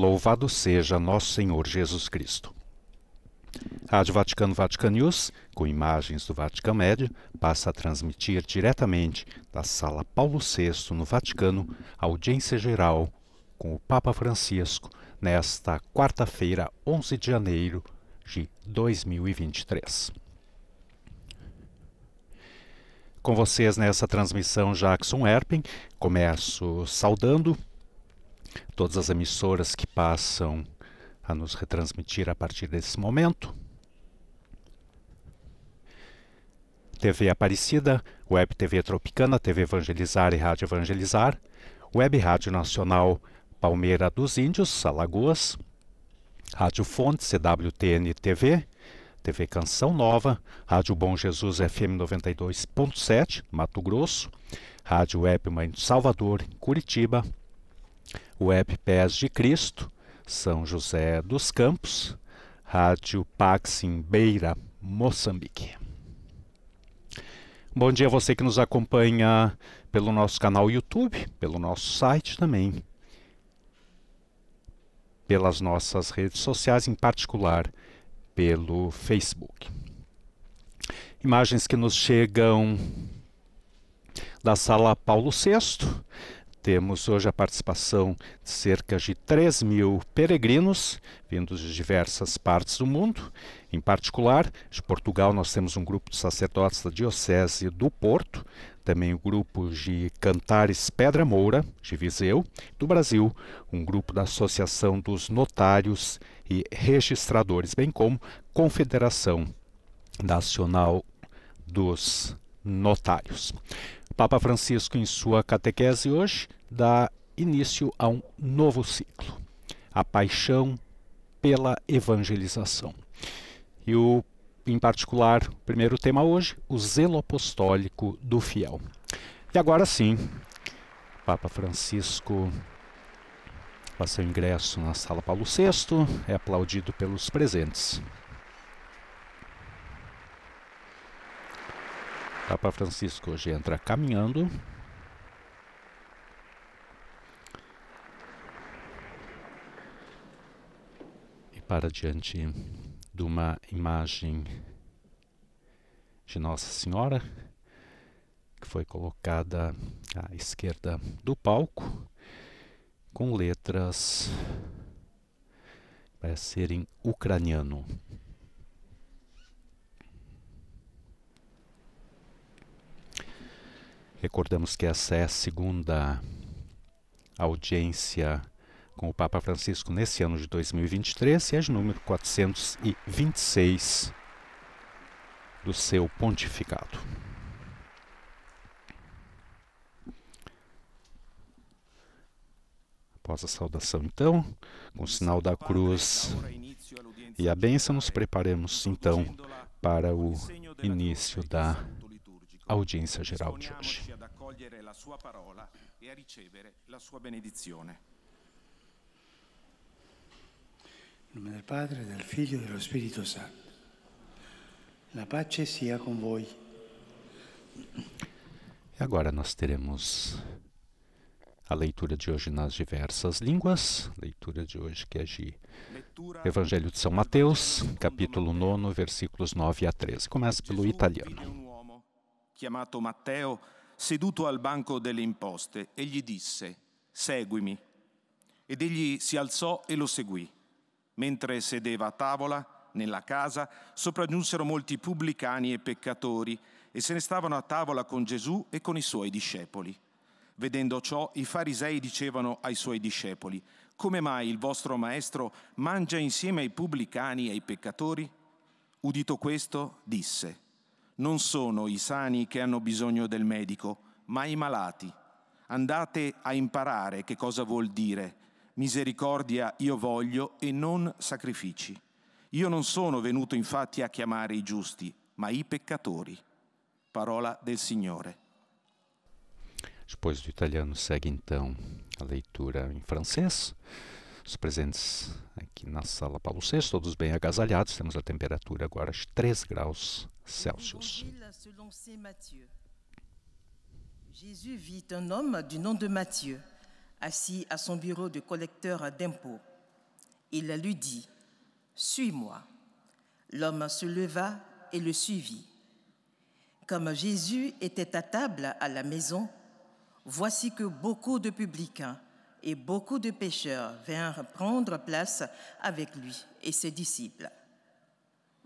Louvado seja nosso Senhor Jesus Cristo. Rádio Vaticano Vatican News, com imagens do Vaticano Média, passa a transmitir diretamente da Sala Paulo VI no Vaticano, audiência geral com o Papa Francisco, nesta quarta-feira, 11 de janeiro de 2023. Com vocês nessa transmissão, Jackson Erpen, começo saudando todas as emissoras que passam a nos retransmitir a partir desse momento. TV Aparecida, Web TV Tropicana, TV Evangelizar e Rádio Evangelizar, Web Rádio Nacional Palmeira dos Índios, Alagoas, Rádio Fonte, CWTN TV, TV Canção Nova, Rádio Bom Jesus FM 92.7, Mato Grosso, Rádio Web Mãe do Salvador, Curitiba, Web Pés de Cristo, São José dos Campos, Rádio Paxim Beira, Moçambique. Bom dia a você que nos acompanha pelo nosso canal YouTube, pelo nosso site também, pelas nossas redes sociais, em particular pelo Facebook. Imagens que nos chegam da sala Paulo VI, temos hoje a participação de cerca de 3 mil peregrinos, vindos de diversas partes do mundo. Em particular, de Portugal, nós temos um grupo de sacerdotes da Diocese do Porto, também o um grupo de Cantares Pedra Moura, de Viseu. Do Brasil, um grupo da Associação dos Notários e Registradores, bem como Confederação Nacional dos Notários. Papa Francisco, em sua catequese hoje, dá início a um novo ciclo, a paixão pela evangelização. E o, em particular, o primeiro tema hoje, o zelo apostólico do fiel. E agora sim, Papa Francisco faz seu ingresso na sala Paulo VI, é aplaudido pelos presentes. Papa Francisco hoje entra caminhando. E para diante de uma imagem de Nossa Senhora, que foi colocada à esquerda do palco, com letras para serem ucraniano. Recordamos que essa é a segunda audiência com o Papa Francisco nesse ano de 2023 e é de número 426 do seu pontificado. Após a saudação, então, com o sinal da cruz e a bênção, nos preparemos então para o início da audiência geral de hoje. Em nome do Pai, do Filho e do Espírito Santo. La pace sia con voi. E agora nós teremos a leitura de hoje nas diversas línguas, leitura de hoje que é de Evangelho de São Mateus, capítulo 9, versículos 9 a 13. Começa pelo italiano. chiamato Matteo, seduto al banco delle imposte e gli disse, seguimi. Ed egli si alzò e lo seguì. Mentre sedeva a tavola, nella casa, sopraggiunsero molti pubblicani e peccatori e se ne stavano a tavola con Gesù e con i suoi discepoli. Vedendo ciò, i farisei dicevano ai suoi discepoli, come mai il vostro maestro mangia insieme ai pubblicani e ai peccatori? Udito questo, disse, non sono i sani che hanno bisogno del medico, ma i malati. Andate a imparare che cosa vuol dire misericordia io voglio e non sacrifici. Io non sono venuto infatti a chiamare i giusti, ma i peccatori. Parola del Signore. Depois do italiano segue então a leitura em francês. Os presentes aqui na sala Paulo VI, todos bem agasalhados, temos a temperatura agora de 3 graus Jésus vit un homme du nom de Matthieu assis à son bureau de collecteur d'impôts. Il lui dit, Suis-moi. L'homme se leva et le suivit. Comme Jésus était à table à la maison, voici que beaucoup de publicains et beaucoup de pécheurs vinrent prendre place avec lui et ses disciples.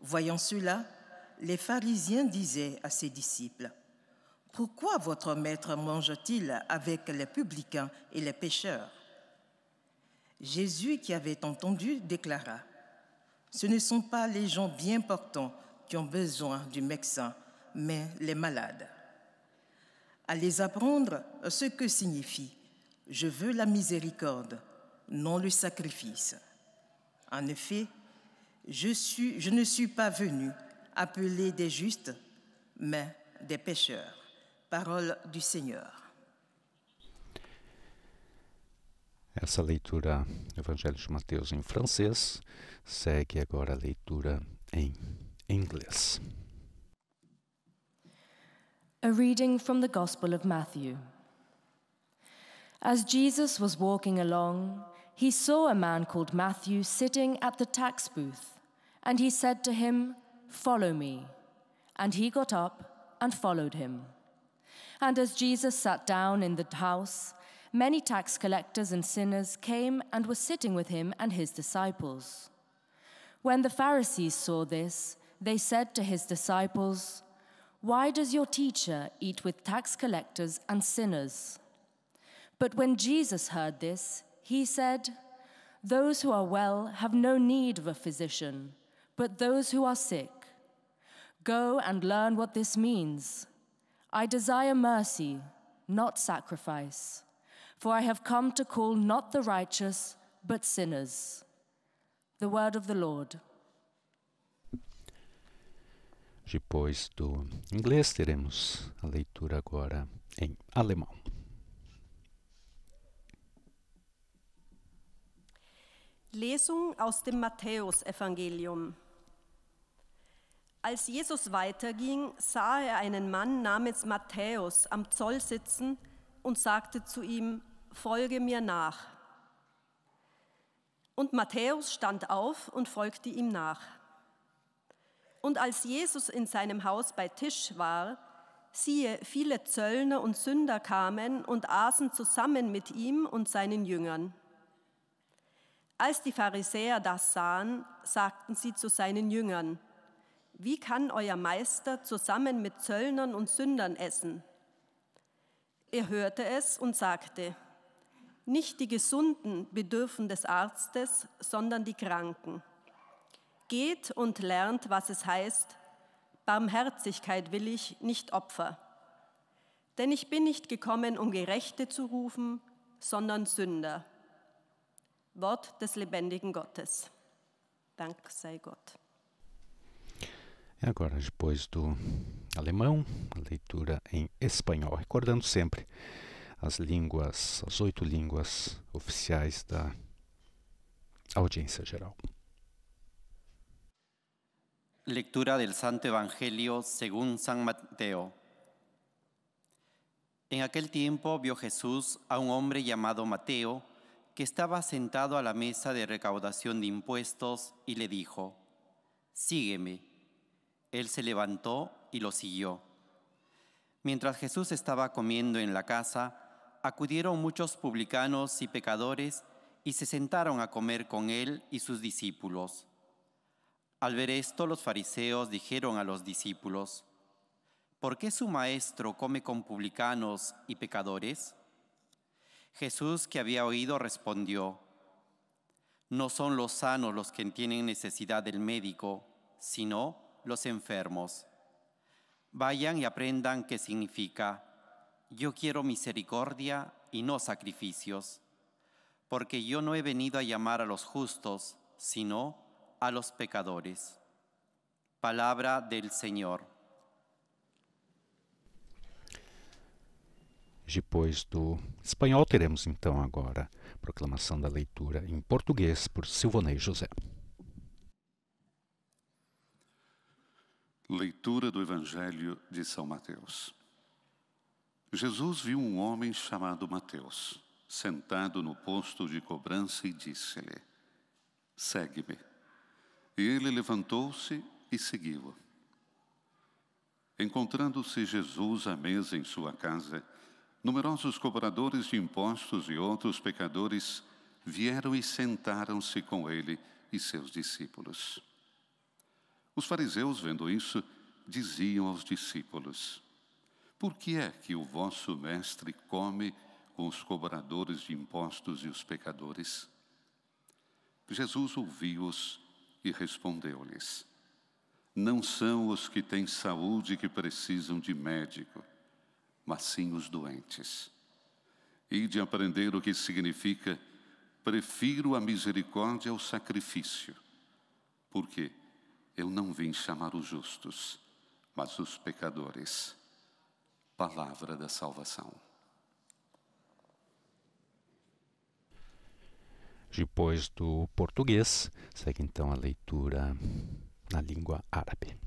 Voyant cela, les pharisiens disaient à ses disciples, Pourquoi votre maître mange-t-il avec les publicains et les pécheurs Jésus, qui avait entendu, déclara, Ce ne sont pas les gens bien portants qui ont besoin du médecin, mais les malades. À les apprendre ce que signifie Je veux la miséricorde, non le sacrifice. En effet, je, je ne suis pas venu appelé des justes, mais des pécheurs. Parole du Seigneur. Essa leitura Evangelho de Mateus em francês segue agora a leitura em inglês. A reading from the Gospel of Matthew. As Jesus was walking along, he saw a man called Matthew sitting at the tax booth, and he said to him, Follow me. And he got up and followed him. And as Jesus sat down in the house, many tax collectors and sinners came and were sitting with him and his disciples. When the Pharisees saw this, they said to his disciples, Why does your teacher eat with tax collectors and sinners? But when Jesus heard this, he said, Those who are well have no need of a physician, but those who are sick. Go and learn what this means. I desire mercy, not sacrifice, for I have come to call not the righteous, but sinners. The word of the Lord. Depois do inglês, teremos a leitura agora em alemão. Lesung aus dem matthaus evangelium Als Jesus weiterging, sah er einen Mann namens Matthäus am Zoll sitzen und sagte zu ihm, folge mir nach. Und Matthäus stand auf und folgte ihm nach. Und als Jesus in seinem Haus bei Tisch war, siehe, viele Zöllner und Sünder kamen und aßen zusammen mit ihm und seinen Jüngern. Als die Pharisäer das sahen, sagten sie zu seinen Jüngern, wie kann euer Meister zusammen mit Zöllnern und Sündern essen? Er hörte es und sagte, nicht die Gesunden bedürfen des Arztes, sondern die Kranken. Geht und lernt, was es heißt, Barmherzigkeit will ich, nicht Opfer. Denn ich bin nicht gekommen, um Gerechte zu rufen, sondern Sünder. Wort des lebendigen Gottes. Dank sei Gott. después después do alemão, lectura en em espanhol. Recordando sempre as línguas, as oito línguas oficiais da audiencia general. Lectura del Santo Evangelio según San Mateo. En aquel tiempo vio Jesús a un hombre llamado Mateo que estaba sentado a la mesa de recaudación de impuestos y le dijo, Sígueme él se levantó y lo siguió. Mientras Jesús estaba comiendo en la casa, acudieron muchos publicanos y pecadores y se sentaron a comer con él y sus discípulos. Al ver esto, los fariseos dijeron a los discípulos, ¿por qué su maestro come con publicanos y pecadores? Jesús, que había oído, respondió, No son los sanos los que tienen necesidad del médico, sino los enfermos. Vayan y aprendan qué significa. Yo quiero misericordia y no sacrificios, porque yo no he venido a llamar a los justos, sino a los pecadores. Palabra del Señor. Después do espanhol, teremos então agora proclamación proclamação da leitura em português por Silvonei José. Leitura do Evangelho de São Mateus. Jesus viu um homem chamado Mateus, sentado no posto de cobrança e disse-lhe: Segue-me. E ele levantou-se e seguiu. Encontrando-se Jesus à mesa em sua casa, numerosos cobradores de impostos e outros pecadores vieram e sentaram-se com ele e seus discípulos. Os fariseus, vendo isso, diziam aos discípulos: Por que é que o vosso mestre come com os cobradores de impostos e os pecadores? Jesus ouviu-os e respondeu-lhes: Não são os que têm saúde que precisam de médico, mas sim os doentes. E de aprender o que significa prefiro a misericórdia ao sacrifício. Por quê? Eu não vim chamar os justos, mas os pecadores. Palavra da salvação. Depois do português, segue então a leitura na língua árabe.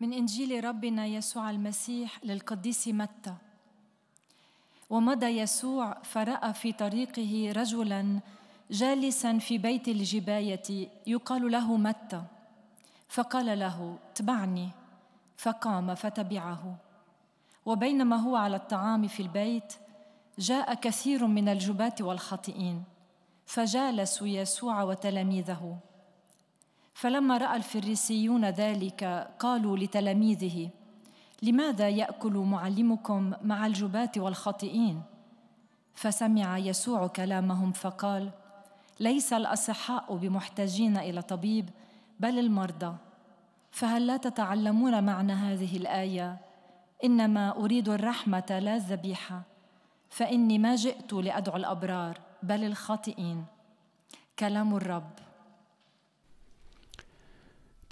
من انجيل ربنا يسوع المسيح للقديس متى ومضى يسوع فراى في طريقه رجلا جالسا في بيت الجبايه يقال له متى فقال له اتبعني فقام فتبعه وبينما هو على الطعام في البيت جاء كثير من الجباة والخاطئين فجالسوا يسوع وتلاميذه فلما راى الفريسيون ذلك قالوا لتلاميذه لماذا ياكل معلمكم مع الجباة والخاطئين فسمع يسوع كلامهم فقال ليس الاصحاء بمحتاجين الى طبيب بل المرضى فهل لا تتعلمون معنى هذه الايه انما اريد الرحمه لا الذبيحه فاني ما جئت لادعو الابرار بل الخاطئين كلام الرب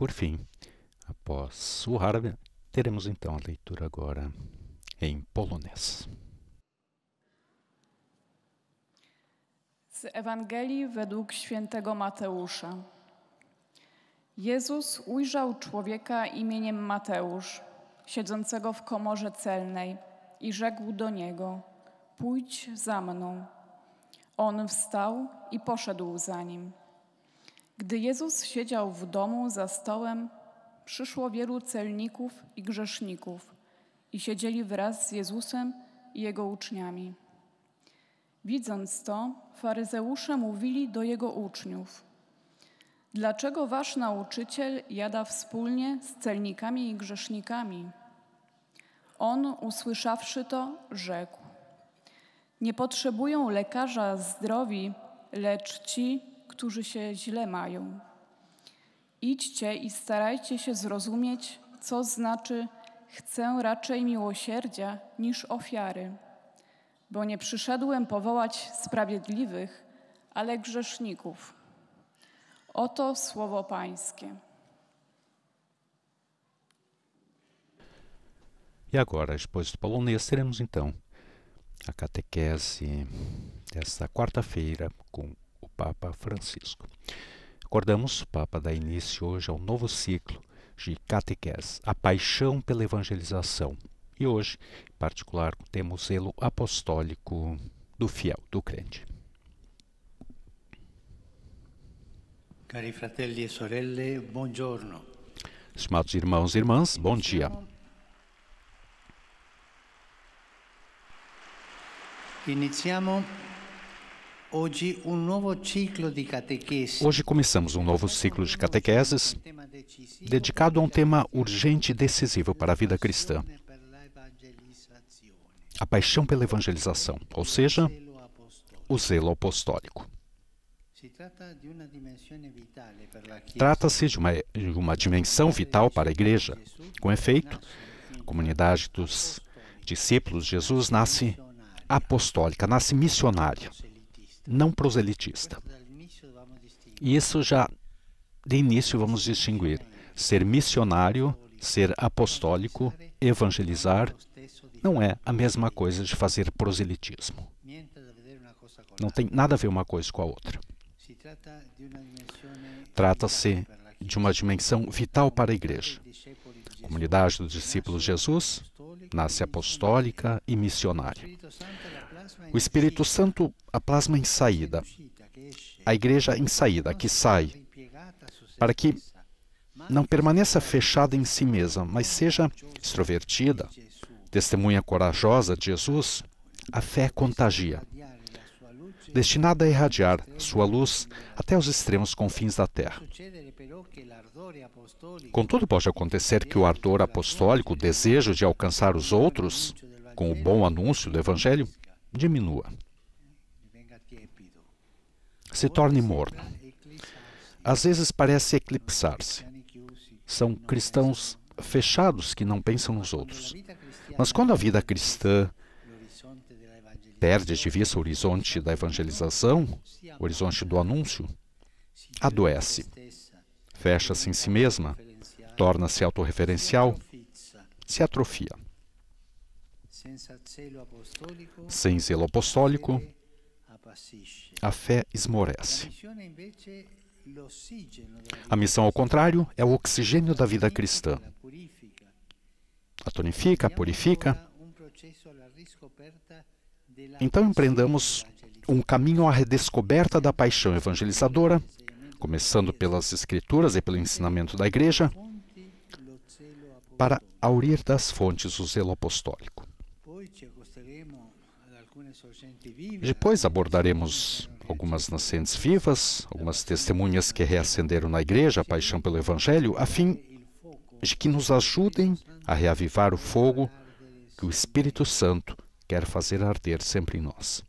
Por fim, após o Teremos então a leitura agora em polonês. Z Ewangelii według świętego Mateusza. Jezus ujrzał człowieka imieniem Mateusz, siedzącego w komorze celnej, i rzekł do niego: Pójdź za mną. On wstał i poszedł za nim. Gdy Jezus siedział w domu za stołem, przyszło wielu celników i grzeszników i siedzieli wraz z Jezusem i Jego uczniami. Widząc to, faryzeusze mówili do Jego uczniów – Dlaczego wasz nauczyciel jada wspólnie z celnikami i grzesznikami? On, usłyszawszy to, rzekł: Nie potrzebują lekarza zdrowi, lecz ci, którzy się źle mają. Idźcie i starajcie się zrozumieć, co znaczy chcę raczej miłosierdzia niż ofiary, bo nie przyszedłem powołać sprawiedliwych, ale grzeszników. Oto słowo Pańskie. E agora, depois do Paulo teremos então a catequese desta quarta-feira com o Papa Francisco. Acordamos, o Papa dá início hoje ao novo ciclo de catequese, a paixão pela evangelização. E hoje, em particular, temos o zelo apostólico do fiel, do crente. Cari fratelli e sorelle, buongiorno. Estimados irmãos e irmãs, bom dia. Iniziamo Hoje começamos um novo ciclo de catequeses dedicado a um tema urgente e decisivo para a vida cristã: a paixão pela evangelização, ou seja, o zelo apostólico. Trata-se de uma, de uma dimensão vital para a Igreja. Com efeito, a comunidade dos discípulos de Jesus nasce apostólica, nasce missionária não proselitista. Isso já de início vamos distinguir. Ser missionário, ser apostólico, evangelizar, não é a mesma coisa de fazer proselitismo. Não tem nada a ver uma coisa com a outra. Trata-se de uma dimensão vital para a igreja. A comunidade dos discípulos de Jesus nasce apostólica e missionária. O Espírito Santo a plasma em saída, a igreja em saída, que sai, para que não permaneça fechada em si mesma, mas seja extrovertida, testemunha corajosa de Jesus, a fé contagia, destinada a irradiar sua luz até os extremos confins da terra. Contudo, pode acontecer que o ardor apostólico, o desejo de alcançar os outros, com o bom anúncio do Evangelho, diminua, se torne morno. Às vezes parece eclipsar-se. São cristãos fechados que não pensam nos outros. Mas quando a vida cristã perde de vista o horizonte da evangelização, o horizonte do anúncio, adoece, fecha-se em si mesma, torna-se autorreferencial, se atrofia. Sem zelo apostólico, a fé esmorece. A missão, ao contrário, é o oxigênio da vida cristã. A tonifica, a purifica. Então empreendamos um caminho à redescoberta da paixão evangelizadora, começando pelas Escrituras e pelo ensinamento da Igreja, para aurir das fontes o zelo apostólico. Depois abordaremos algumas nascentes vivas, algumas testemunhas que reacenderam na igreja a paixão pelo Evangelho, a fim de que nos ajudem a reavivar o fogo que o Espírito Santo quer fazer arder sempre em nós.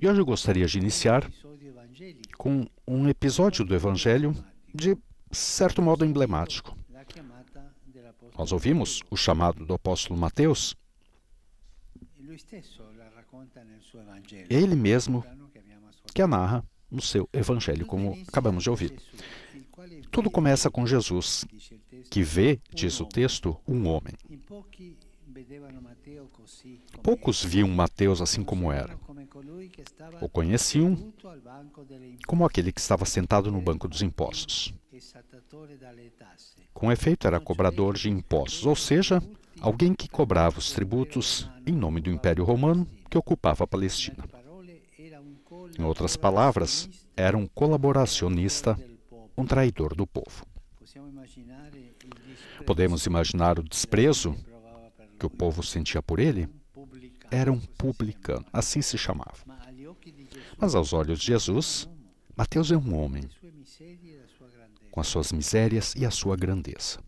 E hoje eu gostaria de iniciar com um episódio do Evangelho de certo modo emblemático. Nós ouvimos o chamado do apóstolo Mateus ele mesmo que a narra no seu evangelho, como acabamos de ouvir. Tudo começa com Jesus, que vê, diz o texto, um homem. Poucos viam Mateus assim como era. O conheciam como aquele que estava sentado no banco dos impostos. Com efeito, era cobrador de impostos, ou seja, alguém que cobrava os tributos em nome do Império Romano que ocupava a Palestina. Em outras palavras, era um colaboracionista, um traidor do povo. Podemos imaginar o desprezo que o povo sentia por ele? Era um publicano, assim se chamava. Mas aos olhos de Jesus, Mateus é um homem, com as suas misérias e a sua grandeza.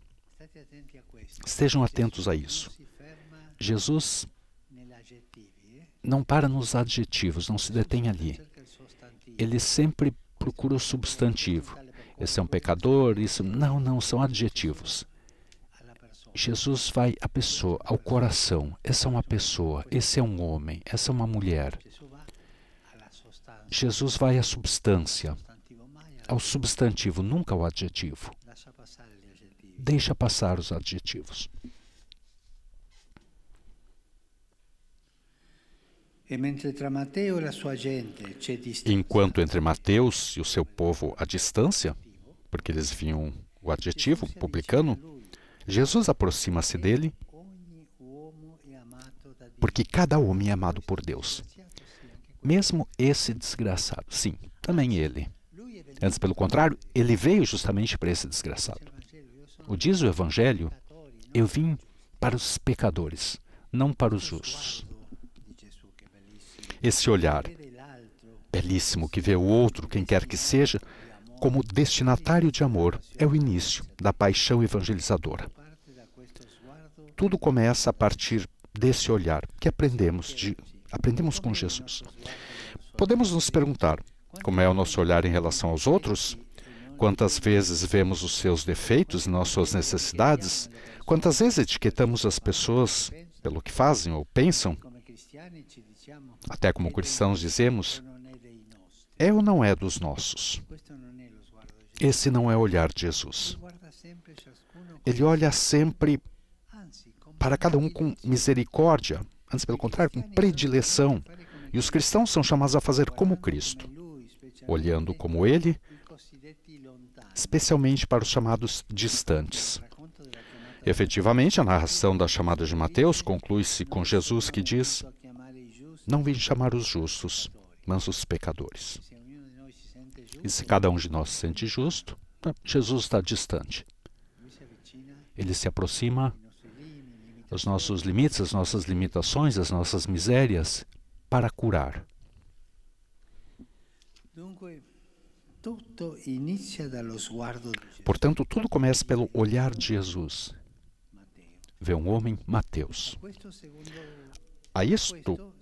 Estejam atentos a isso. Jesus não para nos adjetivos, não se detém ali. Ele sempre procura o substantivo. Esse é um pecador, isso. Não, não, são adjetivos. Jesus vai à pessoa, ao coração. Essa é uma pessoa, esse é um homem, essa é uma mulher. Jesus vai à substância, ao substantivo, nunca ao adjetivo deixa passar os adjetivos. Enquanto entre Mateus e o seu povo a distância, porque eles viam o adjetivo publicano, Jesus aproxima-se dele, porque cada homem é amado por Deus. Mesmo esse desgraçado, sim, também ele. Antes, pelo contrário, ele veio justamente para esse desgraçado. O diz o Evangelho: Eu vim para os pecadores, não para os justos. Esse olhar belíssimo que vê o outro, quem quer que seja, como destinatário de amor, é o início da paixão evangelizadora. Tudo começa a partir desse olhar que aprendemos de aprendemos com Jesus. Podemos nos perguntar como é o nosso olhar em relação aos outros? Quantas vezes vemos os seus defeitos e não as suas necessidades? Quantas vezes etiquetamos as pessoas pelo que fazem ou pensam? Até como cristãos dizemos, é ou não é dos nossos? Esse não é o olhar de Jesus. Ele olha sempre para cada um com misericórdia, antes pelo contrário, com predileção. E os cristãos são chamados a fazer como Cristo, olhando como Ele especialmente para os chamados distantes. Efetivamente, a narração da chamada de Mateus conclui-se com Jesus que diz: Não vim chamar os justos, mas os pecadores. E se cada um de nós se sente justo, Jesus está distante. Ele se aproxima dos nossos limites, das nossas limitações, das nossas misérias, para curar. Portanto, tudo começa pelo olhar de Jesus. Vê um homem, Mateus. A isto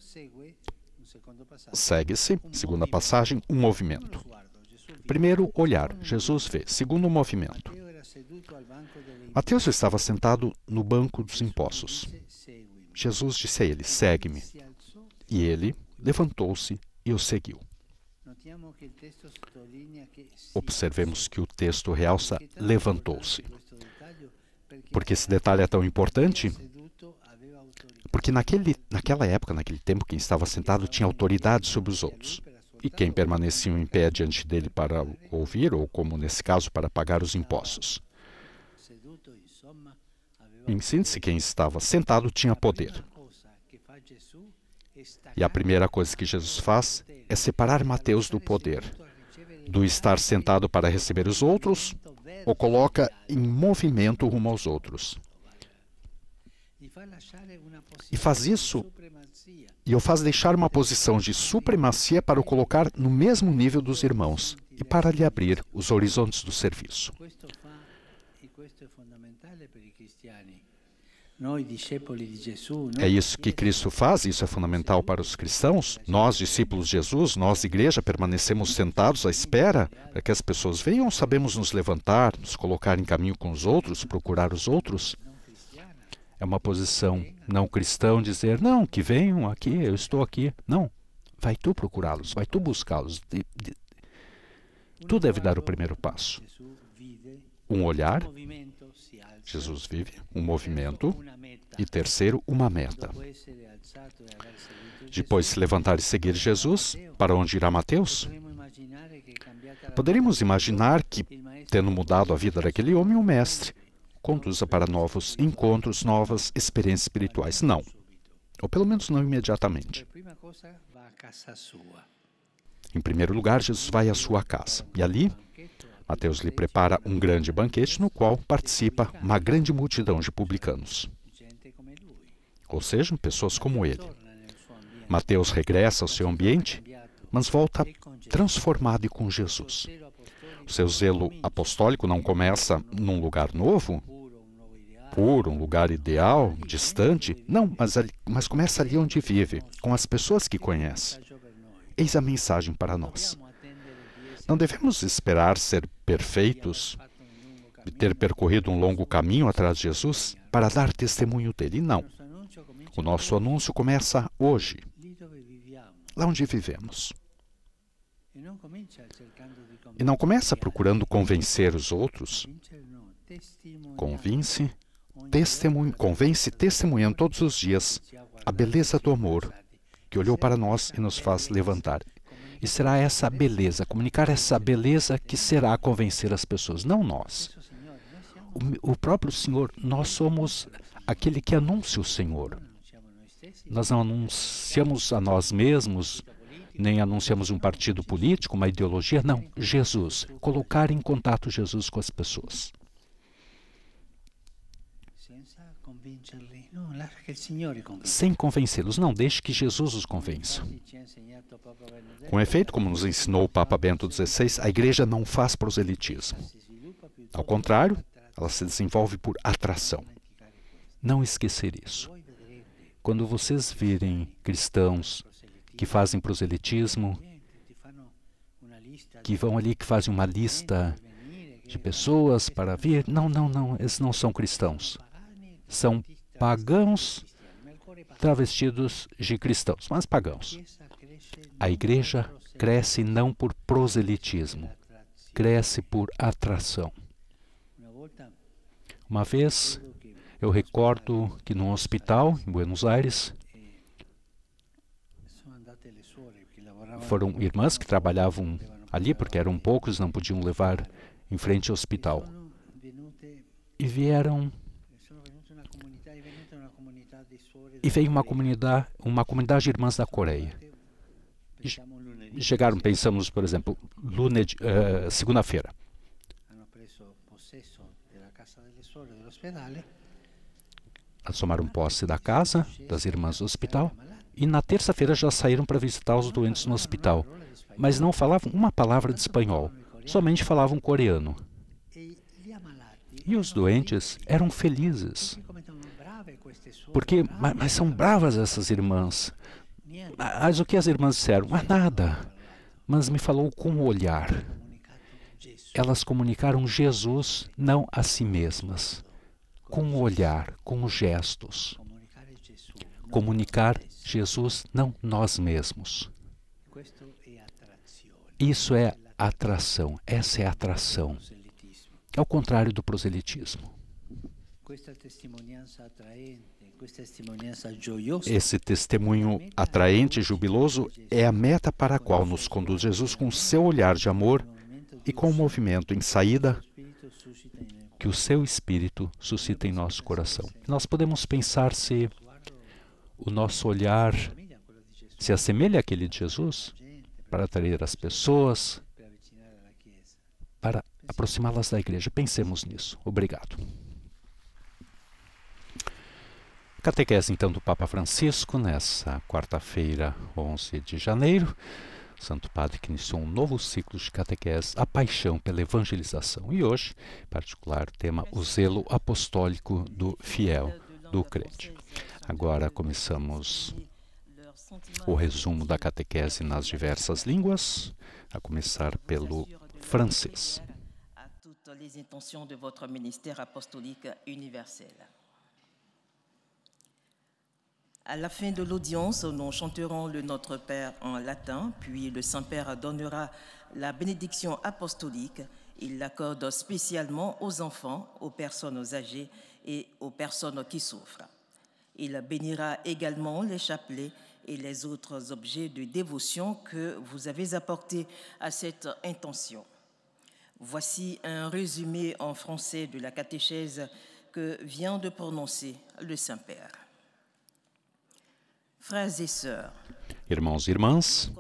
segue-se, segunda passagem, um movimento. Primeiro, olhar. Jesus vê. Segundo, movimento. Mateus estava sentado no banco dos impostos. Jesus disse a ele: Segue-me. E ele levantou-se e o seguiu. Observemos que o texto realça levantou-se. Porque esse detalhe é tão importante? Porque naquele, naquela época, naquele tempo, quem estava sentado tinha autoridade sobre os outros. E quem permanecia em pé diante dele para ouvir, ou como nesse caso, para pagar os impostos. Em síntese, quem estava sentado tinha poder. E a primeira coisa que Jesus faz é separar Mateus do poder, do estar sentado para receber os outros, o coloca em movimento rumo aos outros. E faz isso e o faz deixar uma posição de supremacia para o colocar no mesmo nível dos irmãos e para lhe abrir os horizontes do serviço. É isso que Cristo faz, isso é fundamental para os cristãos. Nós, discípulos de Jesus, nós, igreja, permanecemos sentados à espera para que as pessoas venham, sabemos nos levantar, nos colocar em caminho com os outros, procurar os outros. É uma posição não cristã dizer, não, que venham aqui, eu estou aqui. Não, vai tu procurá-los, vai tu buscá-los. Tu deve dar o primeiro passo. Um olhar, Jesus vive, um movimento, e terceiro, uma meta. Depois se levantar e seguir Jesus, para onde irá Mateus? Poderíamos imaginar que, tendo mudado a vida daquele homem, o mestre conduza para novos encontros, novas experiências espirituais. Não. Ou pelo menos não imediatamente. Em primeiro lugar, Jesus vai à sua casa. E ali Mateus lhe prepara um grande banquete no qual participa uma grande multidão de publicanos. Ou seja, pessoas como ele. Mateus regressa ao seu ambiente, mas volta transformado e com Jesus. O seu zelo apostólico não começa num lugar novo, puro, um lugar ideal, distante. Não, mas, ali, mas começa ali onde vive, com as pessoas que conhece. Eis a mensagem para nós. Não devemos esperar ser perfeitos e ter percorrido um longo caminho atrás de Jesus para dar testemunho dele, não. O nosso anúncio começa hoje, lá onde vivemos. E não começa procurando convencer os outros. Convince, testemunha, convence testemunhando todos os dias a beleza do amor que olhou para nós e nos faz levantar e será essa beleza, comunicar essa beleza que será convencer as pessoas, não nós. O, o próprio Senhor, nós somos aquele que anuncia o Senhor. Nós não anunciamos a nós mesmos, nem anunciamos um partido político, uma ideologia, não. Jesus. Colocar em contato Jesus com as pessoas sem convencê-los. Não deixe que Jesus os convença. Com efeito, como nos ensinou o Papa Bento XVI, a igreja não faz proselitismo. Ao contrário, ela se desenvolve por atração. Não esquecer isso. Quando vocês virem cristãos que fazem proselitismo, que vão ali, que fazem uma lista de pessoas para vir, não, não, não, esses não são cristãos. São pagãos travestidos de cristãos, mas pagãos. A igreja cresce não por proselitismo, cresce por atração. Uma vez, eu recordo que num hospital em Buenos Aires, foram irmãs que trabalhavam ali, porque eram poucos, não podiam levar em frente ao hospital. E vieram e veio uma comunidade, uma comunidade de irmãs da Coreia. Chegaram, pensamos, por exemplo, lunes, uh, segunda-feira. Assomaram posse da casa das irmãs do hospital e na terça-feira já saíram para visitar os doentes no hospital, mas não falavam uma palavra de espanhol, somente falavam coreano. E os doentes eram felizes, porque, mas, mas são bravas essas irmãs. Mas o que as irmãs disseram? Mas nada. Mas me falou com o olhar. Elas comunicaram Jesus não a si mesmas, com o olhar, com os gestos. Comunicar Jesus não nós mesmos. Isso é atração. Essa é atração. É o contrário do proselitismo. Esse testemunho atraente e jubiloso é a meta para a qual nos conduz Jesus com seu olhar de amor e com o movimento em saída que o seu espírito suscita em nosso coração. Nós podemos pensar se o nosso olhar se assemelha àquele de Jesus para atrair as pessoas, para aproximá-las da igreja. Pensemos nisso. Obrigado. Catequese então do Papa Francisco nessa quarta-feira, 11 de janeiro. Santo Padre que iniciou um novo ciclo de catequese, a paixão pela evangelização. E hoje, em particular, tema o zelo apostólico do fiel, do crente. Agora começamos o resumo da catequese nas diversas línguas, a começar pelo francês. A todas as intenções de votre ministério apostólico universal. À la fin de l'audience, nous chanterons le Notre Père en latin, puis le Saint-Père donnera la bénédiction apostolique. Il l'accorde spécialement aux enfants, aux personnes âgées et aux personnes qui souffrent. Il bénira également les chapelets et les autres objets de dévotion que vous avez apportés à cette intention. Voici un résumé en français de la catéchèse que vient de prononcer le Saint-Père. Frères et sœurs, Irmãos e irmãs,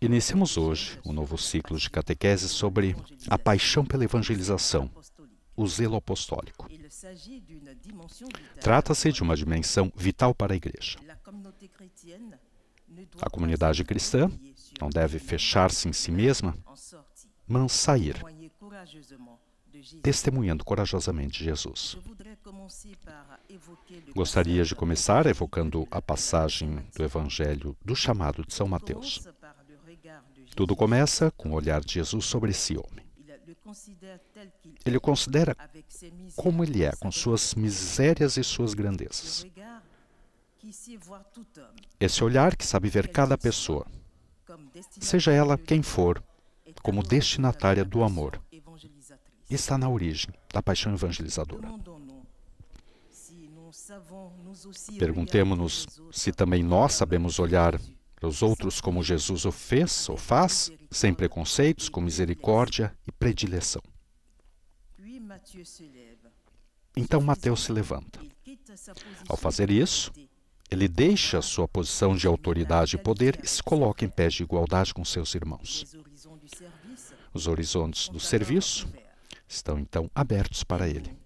iniciamos hoje um novo ciclo de catequese sobre a paixão pela evangelização, o zelo apostólico. Trata-se de uma dimensão vital para a Igreja. A comunidade cristã não deve fechar-se em si mesma, mas sair testemunhando corajosamente Jesus. Gostaria de começar evocando a passagem do Evangelho do chamado de São Mateus. Tudo começa com o olhar de Jesus sobre esse homem. Ele o considera como ele é, com suas misérias e suas grandezas. Esse olhar que sabe ver cada pessoa, seja ela quem for, como destinatária do amor está na origem da paixão evangelizadora. Perguntemos-nos se também nós sabemos olhar para os outros como Jesus o fez ou faz, sem preconceitos, com misericórdia e predileção. Então Mateus se levanta. Ao fazer isso, ele deixa sua posição de autoridade e poder e se coloca em pé de igualdade com seus irmãos. Os horizontes do serviço estão então abertos para Ele.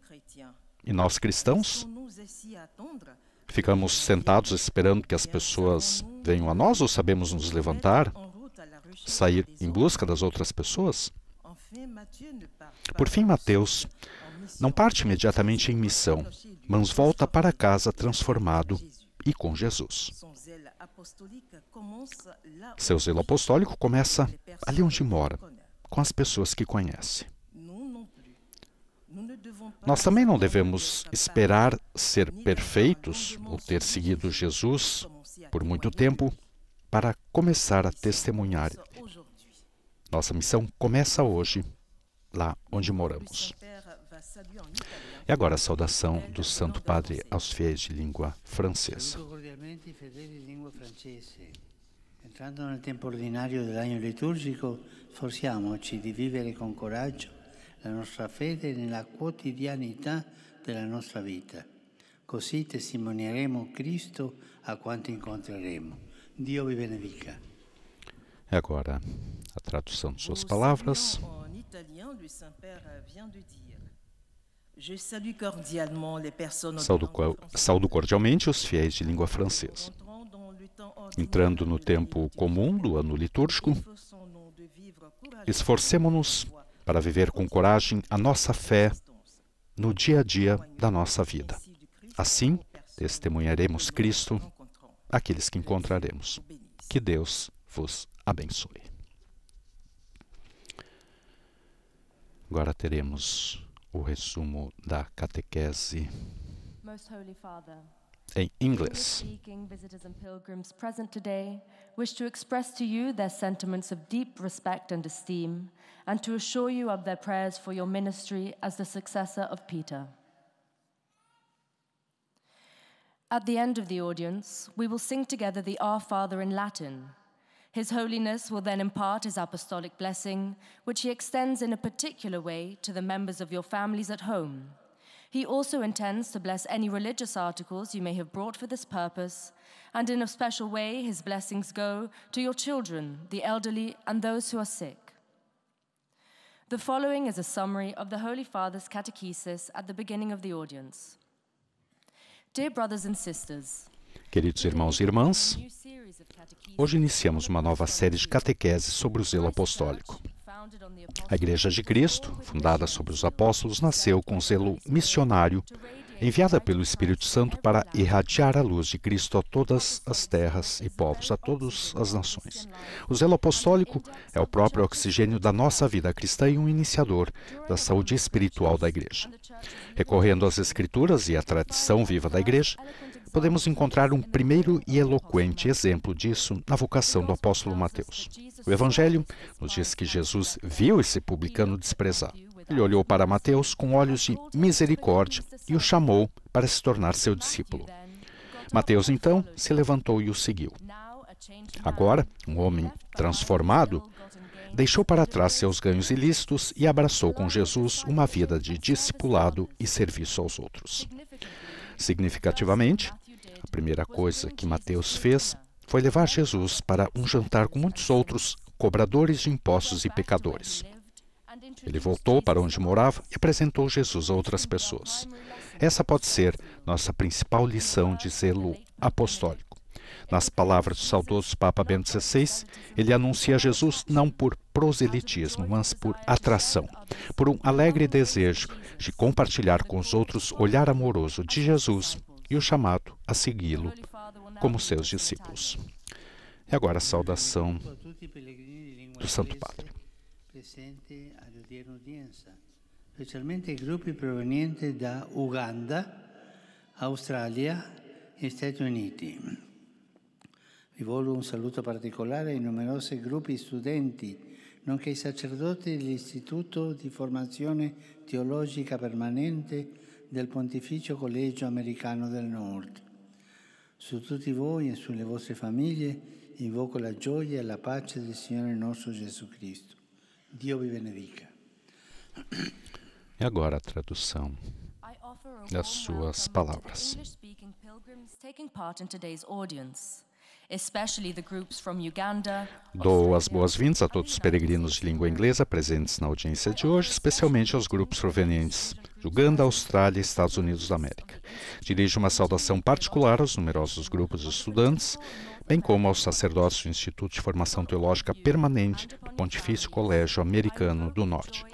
E nós cristãos ficamos sentados esperando que as pessoas venham a nós ou sabemos nos levantar, sair em busca das outras pessoas? Por fim, Mateus não parte imediatamente em missão, mas volta para casa transformado e com Jesus. Seu zelo apostólico começa ali onde mora, com as pessoas que conhece. Nós também não devemos esperar ser perfeitos ou ter seguido Jesus por muito tempo para começar a testemunhar. Nossa missão começa hoje, lá onde moramos. E agora a saudação do Santo Padre aos fiéis de língua francesa. Entrando no tempo ordinário do ano litúrgico, liturgico, nos de viver com coragem la nostra fede nella quotidianità della nostra vita. Così testimonieremo Cristo a quanto incontreremo. Dio vi benedica. Agora, a tradução de suas palavras. Saúdo, saúdo cordialmente os fiéis de língua francesa. Entrando no tempo comum do ano litúrgico, esforcemo-nos para viver com coragem a nossa fé no dia a dia da nossa vida. Assim, testemunharemos Cristo àqueles que encontraremos. Que Deus vos abençoe. Agora teremos o resumo da catequese em inglês. visitors and pilgrims present today wish to express to you their sentiments of deep respect and esteem and to assure you of their prayers for your ministry as the successor of Peter. At the end of the audience, we will sing together the Our Father in Latin. His Holiness will then impart his apostolic blessing, which he extends in a particular way to the members of your families at home. He also intends to bless any religious articles you may have brought for this purpose, and in a special way, his blessings go to your children, the elderly, and those who are sick. The following is a summary of the Holy Father's catechesis at the beginning of the audience. Dear brothers and sisters, Queridos irmãos e irmãs, hoje iniciamos uma nova série de catequeses sobre o zelo apostólico. A Igreja de Cristo, fundada sobre os apóstolos, nasceu com zelo missionário enviada pelo Espírito Santo para irradiar a luz de Cristo a todas as terras e povos, a todas as nações. O zelo apostólico é o próprio oxigênio da nossa vida cristã e um iniciador da saúde espiritual da Igreja. Recorrendo às Escrituras e à tradição viva da Igreja, podemos encontrar um primeiro e eloquente exemplo disso na vocação do apóstolo Mateus. O Evangelho nos diz que Jesus viu esse publicano desprezado. Ele olhou para Mateus com olhos de misericórdia e o chamou para se tornar seu discípulo. Mateus então se levantou e o seguiu. Agora, um homem transformado, deixou para trás seus ganhos ilícitos e abraçou com Jesus uma vida de discipulado e serviço aos outros. Significativamente, a primeira coisa que Mateus fez foi levar Jesus para um jantar com muitos outros cobradores de impostos e pecadores. Ele voltou para onde morava e apresentou Jesus a outras pessoas. Essa pode ser nossa principal lição de zelo apostólico. Nas palavras do saudoso Papa Bento XVI, ele anuncia Jesus não por proselitismo, mas por atração, por um alegre desejo de compartilhar com os outros o olhar amoroso de Jesus e o chamado a segui-lo como seus discípulos. E agora a saudação do Santo Padre. di udienza, specialmente i gruppi provenienti da Uganda, Australia e Stati Uniti. Vi voglio un saluto particolare ai numerosi gruppi studenti, nonché ai sacerdoti dell'Istituto di Formazione Teologica Permanente del Pontificio Collegio Americano del Nord. Su tutti voi e sulle vostre famiglie invoco la gioia e la pace del Signore nostro Gesù Cristo. Dio vi benedica. E agora a tradução das suas palavras. Dou as boas-vindas a todos os peregrinos de língua inglesa presentes na audiência de hoje, especialmente aos grupos provenientes de Uganda, Austrália e Estados Unidos da América. Dirijo uma saudação particular aos numerosos grupos de estudantes bem como aos sacerdotes do Instituto de Formação Teológica Permanente do Pontifício Colégio Americano do Norte.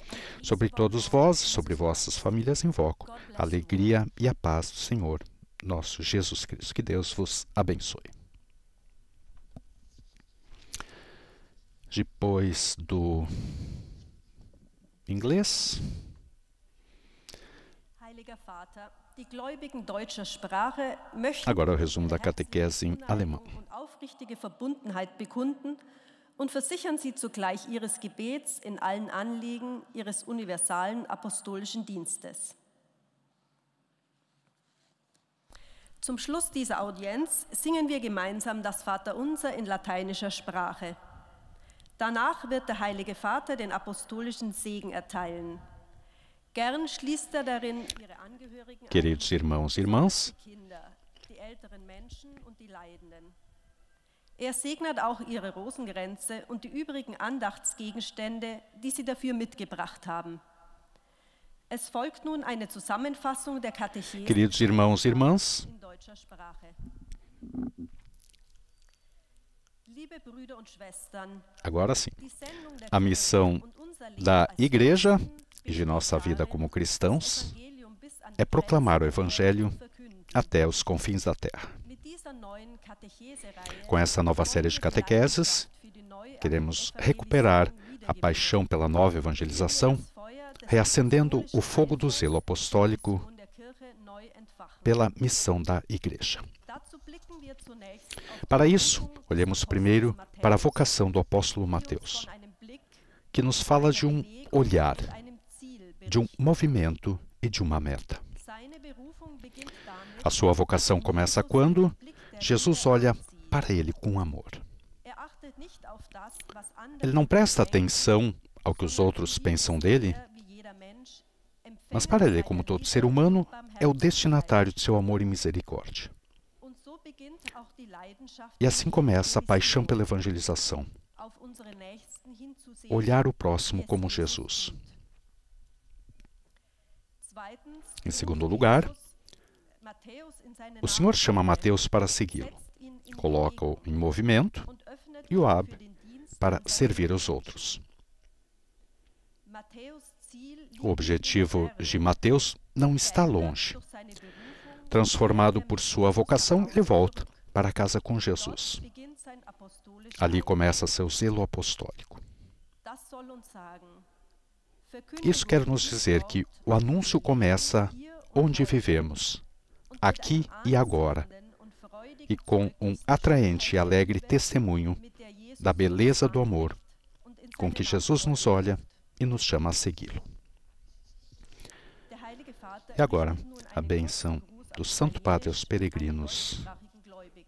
Sobre todos vós e sobre vossas famílias invoco a alegria e a paz do Senhor, nosso Jesus Cristo. Que Deus vos abençoe. Depois do inglês. Heiliger Vater, Agora o resumo da catequese em alemão. aufrichtige Verbundenheit bekunden und versichern sie zugleich ihres Gebets in allen Anliegen ihres universalen apostolischen Dienstes. Zum Schluss dieser Audienz singen wir gemeinsam das Vaterunser in lateinischer Sprache. Danach wird der Heilige Vater den apostolischen Segen erteilen. Queridos irmãos e irmãs, Er segnet auch ihre Rosengrenze und die übrigen Andachtsgegenstände, die sie dafür mitgebracht haben. Es folgt nun eine Zusammenfassung der Katechese irmãos irmãs, in deutscher Sprache. Liebe Brüder und Schwestern, agora sim, a missão da Igreja e de nossa vida como cristãos é proclamar o Evangelho até os confins da terra. Com essa nova série de catequeses, queremos recuperar a paixão pela nova evangelização, reacendendo o fogo do zelo apostólico pela missão da Igreja. Para isso, olhemos primeiro para a vocação do apóstolo Mateus, que nos fala de um olhar, de um movimento e de uma meta. A sua vocação começa quando Jesus olha para ele com amor. Ele não presta atenção ao que os outros pensam dele, mas para ele, como todo ser humano, é o destinatário de seu amor e misericórdia. E assim começa a paixão pela evangelização. Olhar o próximo como Jesus. Em segundo lugar, o Senhor chama Mateus para segui-lo, coloca-o em movimento e o abre para servir os outros. O objetivo de Mateus não está longe. Transformado por sua vocação, ele volta para casa com Jesus. Ali começa seu zelo apostólico. Isso quer nos dizer que o anúncio começa onde vivemos, aqui e agora, e com um atraente e alegre testemunho da beleza do amor com que Jesus nos olha e nos chama a segui-lo. E agora, a benção do Santo Padre aos peregrinos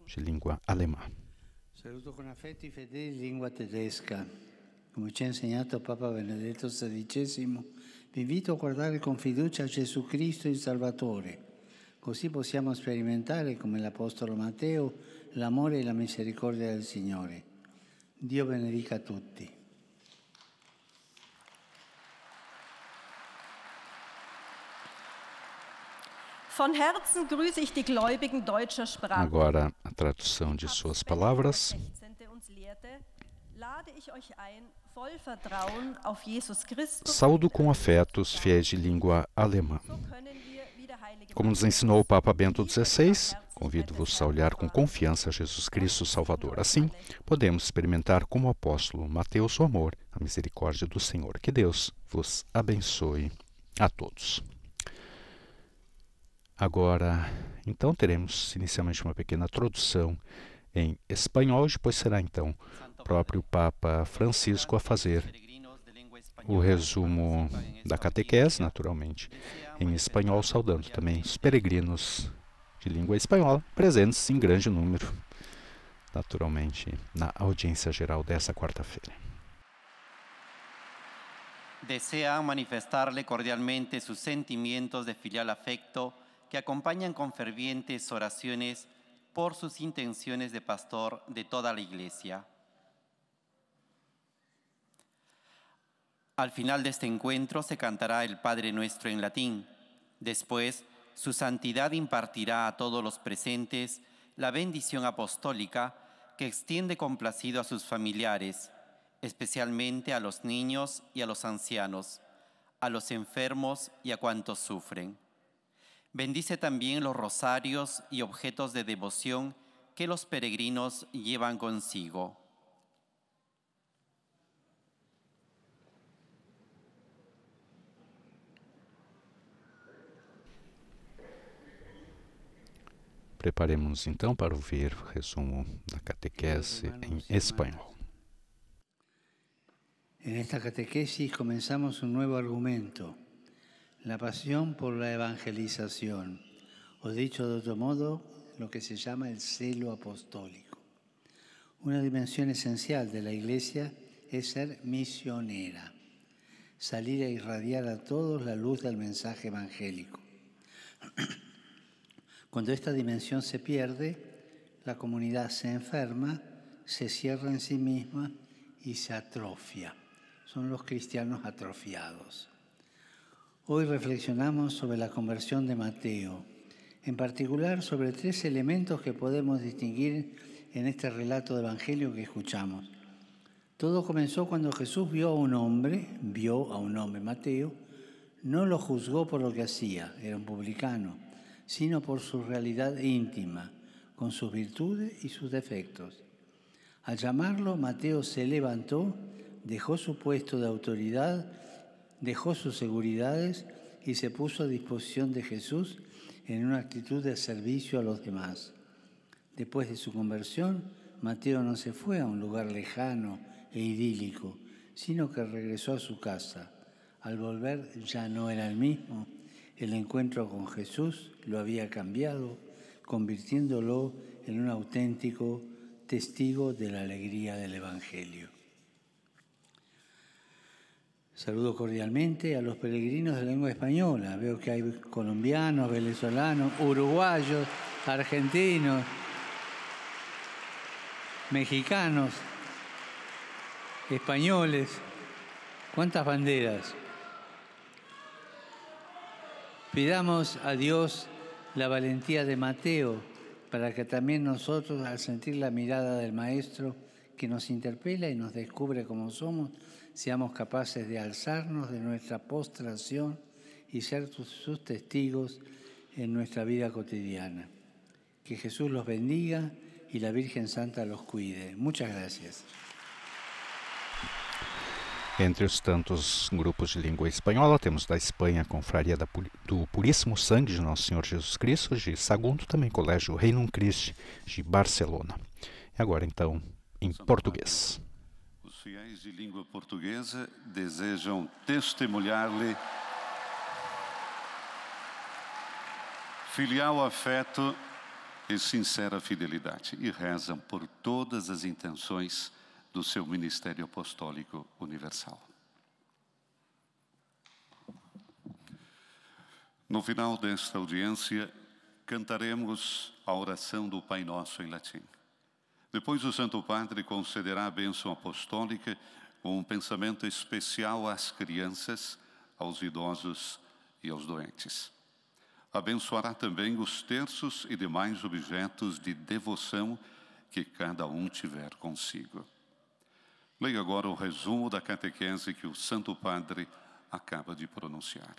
de língua alemã. Saluto com afeto e fedeli língua tedesca. Come ci ha insegnato Papa Benedetto XVI, vi invito a guardare con fiducia a Gesù Cristo il Salvatore, così possiamo sperimentare, come l'Apostolo Matteo, l'amore e la misericordia del Signore. Dio benedica tutti. Von Herzen grüße ich die Gläubigen deutscher Sprache. Agora, a tradução de suas palavras. Saúdo com afetos fiéis de língua alemã. Como nos ensinou o Papa Bento XVI, convido-vos a olhar com confiança a Jesus Cristo Salvador. Assim, podemos experimentar como apóstolo Mateus o amor, a misericórdia do Senhor. Que Deus vos abençoe a todos. Agora, então, teremos inicialmente uma pequena tradução em espanhol, depois será então próprio Papa Francisco a fazer o resumo da catequese, naturalmente, em espanhol, saudando também os peregrinos de língua espanhola, presentes em grande número, naturalmente, na audiência geral dessa quarta-feira. manifestar-lhe cordialmente seus sentimentos de filial afecto que acompanham com fervientes orações por suas intenções de pastor de toda a Igreja. Al final de este encuentro se cantará el Padre Nuestro en latín. Después, su santidad impartirá a todos los presentes la bendición apostólica que extiende complacido a sus familiares, especialmente a los niños y a los ancianos, a los enfermos y a cuantos sufren. Bendice también los rosarios y objetos de devoción que los peregrinos llevan consigo. preparemos entonces, para ouvir resumen de la catequesis en em español. En esta catequesis comenzamos un nuevo argumento, la pasión por la evangelización, o dicho de otro modo, lo que se llama el celo apostólico. Una dimensión esencial de la Iglesia es ser misionera, salir a irradiar a todos la luz del mensaje evangélico. Cuando esta dimensión se pierde, la comunidad se enferma, se cierra en sí misma y se atrofia. Son los cristianos atrofiados. Hoy reflexionamos sobre la conversión de Mateo, en particular sobre tres elementos que podemos distinguir en este relato de Evangelio que escuchamos. Todo comenzó cuando Jesús vio a un hombre, vio a un hombre, Mateo, no lo juzgó por lo que hacía, era un publicano sino por su realidad íntima, con sus virtudes y sus defectos. Al llamarlo, Mateo se levantó, dejó su puesto de autoridad, dejó sus seguridades y se puso a disposición de Jesús en una actitud de servicio a los demás. Después de su conversión, Mateo no se fue a un lugar lejano e idílico, sino que regresó a su casa. Al volver ya no era el mismo el encuentro con Jesús lo había cambiado, convirtiéndolo en un auténtico testigo de la alegría del Evangelio. Saludo cordialmente a los peregrinos de lengua española. Veo que hay colombianos, venezolanos, uruguayos, argentinos, mexicanos, españoles. ¿Cuántas banderas? Pidamos a Dios la valentía de Mateo para que también nosotros, al sentir la mirada del Maestro que nos interpela y nos descubre como somos, seamos capaces de alzarnos de nuestra postración y ser sus testigos en nuestra vida cotidiana. Que Jesús los bendiga y la Virgen Santa los cuide. Muchas gracias. Entre os tantos grupos de língua espanhola, temos da Espanha a Confraria do Puríssimo Sangue de Nosso Senhor Jesus Cristo, de Sagunto, também Colégio Reino Cristo de Barcelona. E agora, então, em português. Os fiéis de língua portuguesa desejam testemunhar-lhe filial afeto e sincera fidelidade e rezam por todas as intenções do seu ministério apostólico universal. No final desta audiência, cantaremos a oração do Pai Nosso em latim. Depois, o Santo Padre concederá a bênção apostólica com um pensamento especial às crianças, aos idosos e aos doentes. Abençoará também os terços e demais objetos de devoção que cada um tiver consigo. Leia agora o resumo da catequese que o Santo Padre acaba de pronunciar.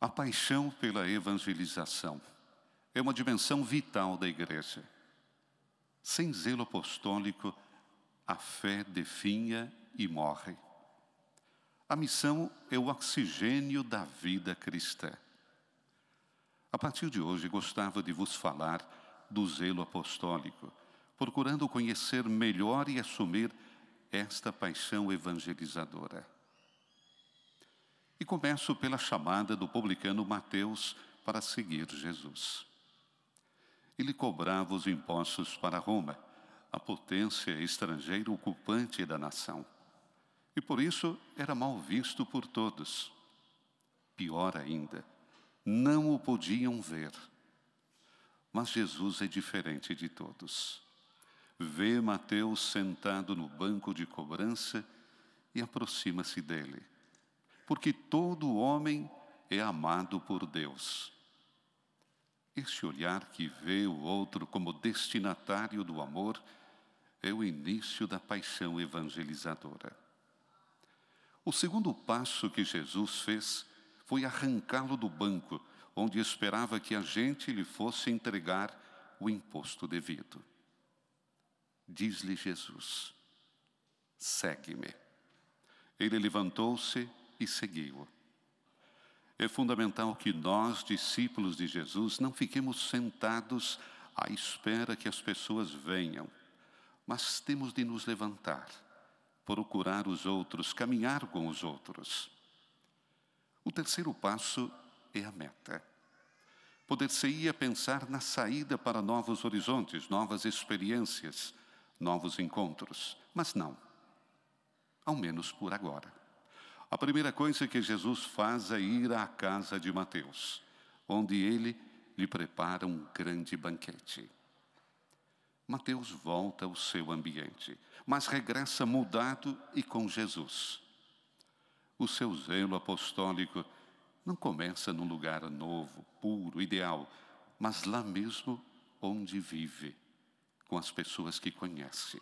A paixão pela evangelização é uma dimensão vital da igreja. Sem zelo apostólico, a fé definha e morre. A missão é o oxigênio da vida cristã. A partir de hoje, gostava de vos falar do zelo apostólico, procurando conhecer melhor e assumir esta paixão evangelizadora. E começo pela chamada do publicano Mateus para seguir Jesus. Ele cobrava os impostos para Roma, a potência estrangeira ocupante da nação. E por isso era mal visto por todos. Pior ainda, não o podiam ver. Mas Jesus é diferente de todos vê Mateus sentado no banco de cobrança e aproxima-se dele. Porque todo homem é amado por Deus. Este olhar que vê o outro como destinatário do amor é o início da paixão evangelizadora. O segundo passo que Jesus fez foi arrancá-lo do banco, onde esperava que a gente lhe fosse entregar o imposto devido. Diz-lhe Jesus: Segue-me. Ele levantou-se e seguiu. É fundamental que nós, discípulos de Jesus, não fiquemos sentados à espera que as pessoas venham, mas temos de nos levantar, procurar os outros, caminhar com os outros. O terceiro passo é a meta. Poder-se-ia pensar na saída para novos horizontes, novas experiências novos encontros. Mas não, ao menos por agora. A primeira coisa que Jesus faz é ir à casa de Mateus, onde ele lhe prepara um grande banquete. Mateus volta ao seu ambiente, mas regressa mudado e com Jesus. O seu zelo apostólico não começa num lugar novo, puro, ideal, mas lá mesmo onde vive com as pessoas que conhece.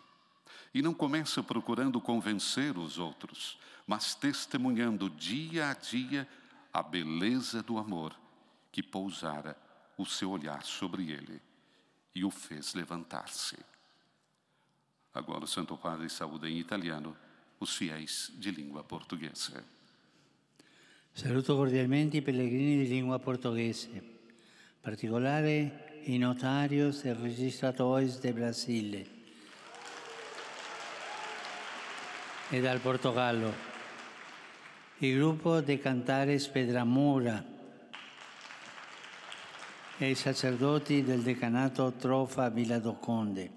E não começa procurando convencer os outros, mas testemunhando dia a dia a beleza do amor que pousara o seu olhar sobre ele e o fez levantar-se. Agora o Santo Padre saúda em italiano os fiéis de língua portuguesa. Saluto cordialmente i pellegrini di lingua portoghese, particolare y notarios y registratori del Brasile e del Portogallo, il gruppo de cantares Pedramura e i sacerdoti del decanato Trofa Villa do Conde.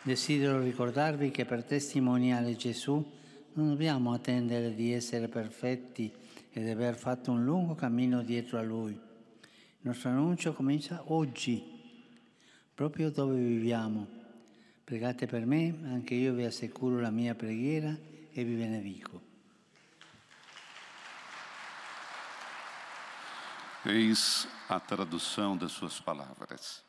Desidero ricordarvi che per testimoniare Gesù non dobbiamo attendere di essere perfetti e di aver fatto un lungo cammino dietro a Lui nostro annuncio comincia oggi, proprio dove viviamo. Pregate per me, anche io vi assicuro la mia preghiera e vi benedico. Eis a tradução das suas palavras.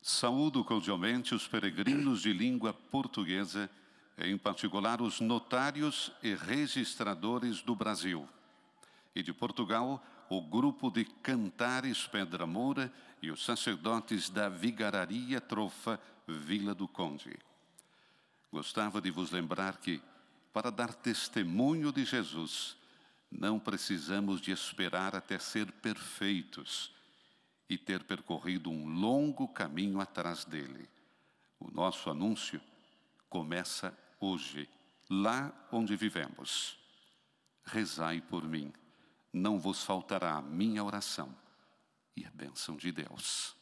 Saúdo cordialmente os peregrinos de língua portuguesa, em particular os notários e registradores do Brasil e de Portugal, o grupo de Cantares Pedra Moura e os sacerdotes da Vigararia Trofa Vila do Conde. Gostava de vos lembrar que, para dar testemunho de Jesus, não precisamos de esperar até ser perfeitos e ter percorrido um longo caminho atrás dele. O nosso anúncio começa hoje, lá onde vivemos. Rezai por mim não vos faltará a minha oração e a bênção de Deus.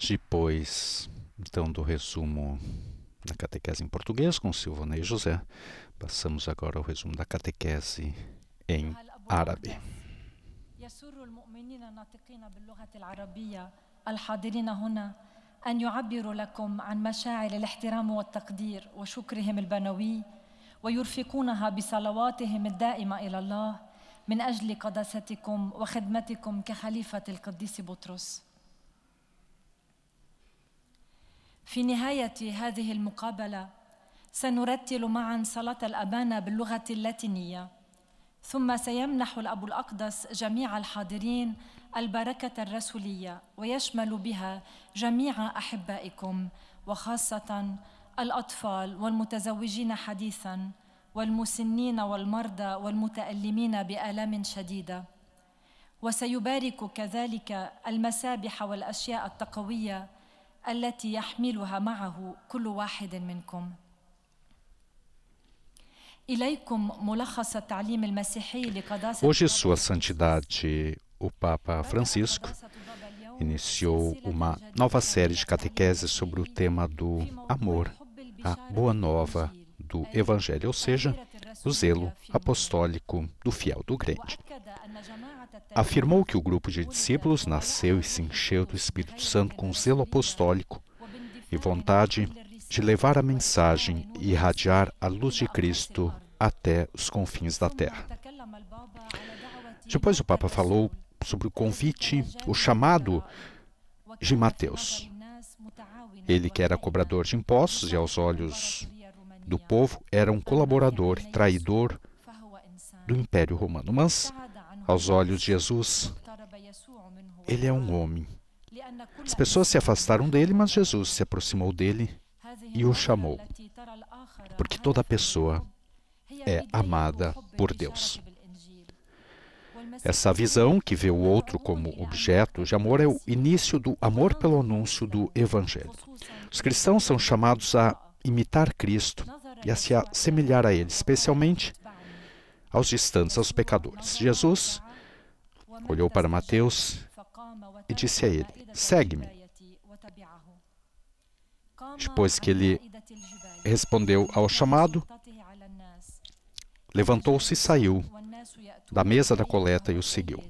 Depois, então, do resumo da catequese em português com Silvana e José, passamos agora ao resumo da catequese em árabe. يسر المؤمنين الناطقين باللغة العربية الحاضرين هنا أن يعبروا لكم عن مشاعر الاحترام والتقدير وشكرهم البنوي ويرفقونها بصلواتهم الدائمة إلى الله من أجل قداستكم وخدمتكم كخليفة القديس بطرس في نهاية هذه المقابلة سنرتل معا صلاة الأبانة باللغة اللاتينية ثم سيمنح الأب الأقدس جميع الحاضرين البركة الرسولية ويشمل بها جميع أحبائكم وخاصة الأطفال والمتزوجين حديثاً والمسنين والمرضى والمتألمين بآلام شديدة وسيبارك كذلك المسابح والأشياء التقوية التي يحملها معه كل واحد منكم Hoje, Sua Santidade, o Papa Francisco, iniciou uma nova série de catequeses sobre o tema do amor, a boa nova do Evangelho, ou seja, o zelo apostólico do fiel do crente. Afirmou que o grupo de discípulos nasceu e se encheu do Espírito Santo com zelo apostólico e vontade de levar a mensagem e irradiar a luz de Cristo até os confins da terra. Depois o Papa falou sobre o convite, o chamado de Mateus. Ele que era cobrador de impostos e aos olhos do povo era um colaborador e traidor do Império Romano, mas aos olhos de Jesus ele é um homem. As pessoas se afastaram dele, mas Jesus se aproximou dele e o chamou, porque toda pessoa é amada por Deus. Essa visão que vê o outro como objeto de amor é o início do amor pelo anúncio do Evangelho. Os cristãos são chamados a imitar Cristo e a se assemelhar a Ele, especialmente aos distantes, aos pecadores. Jesus olhou para Mateus e disse a ele: Segue-me. Depois que ele respondeu ao chamado, levantou-se e saiu da mesa da coleta e o seguiu.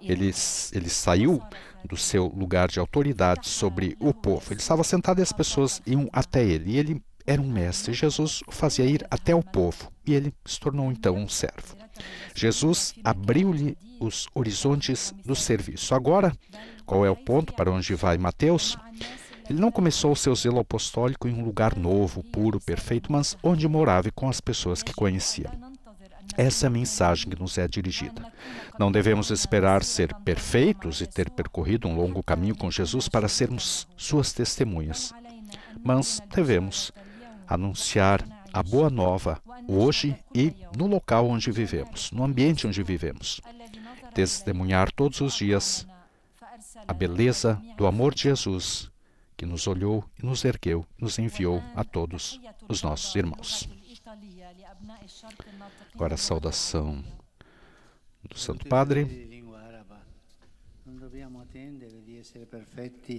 Ele, ele saiu do seu lugar de autoridade sobre o povo. Ele estava sentado e as pessoas iam até ele. E ele era um mestre. Jesus o fazia ir até o povo. E ele se tornou então um servo. Jesus abriu-lhe os horizontes do serviço. Agora, qual é o ponto para onde vai Mateus? Ele não começou o seu zelo apostólico em um lugar novo, puro, perfeito, mas onde morava e com as pessoas que conhecia. Essa é a mensagem que nos é dirigida. Não devemos esperar ser perfeitos e ter percorrido um longo caminho com Jesus para sermos suas testemunhas, mas devemos anunciar a boa nova hoje e no local onde vivemos, no ambiente onde vivemos. Testemunhar todos os dias a beleza do amor de Jesus, que nos olhou e nos ergueu e nos enviou a todos os nossos irmãos. Agora a saudação do Santo Padre. não devemos atender di ser perfeitos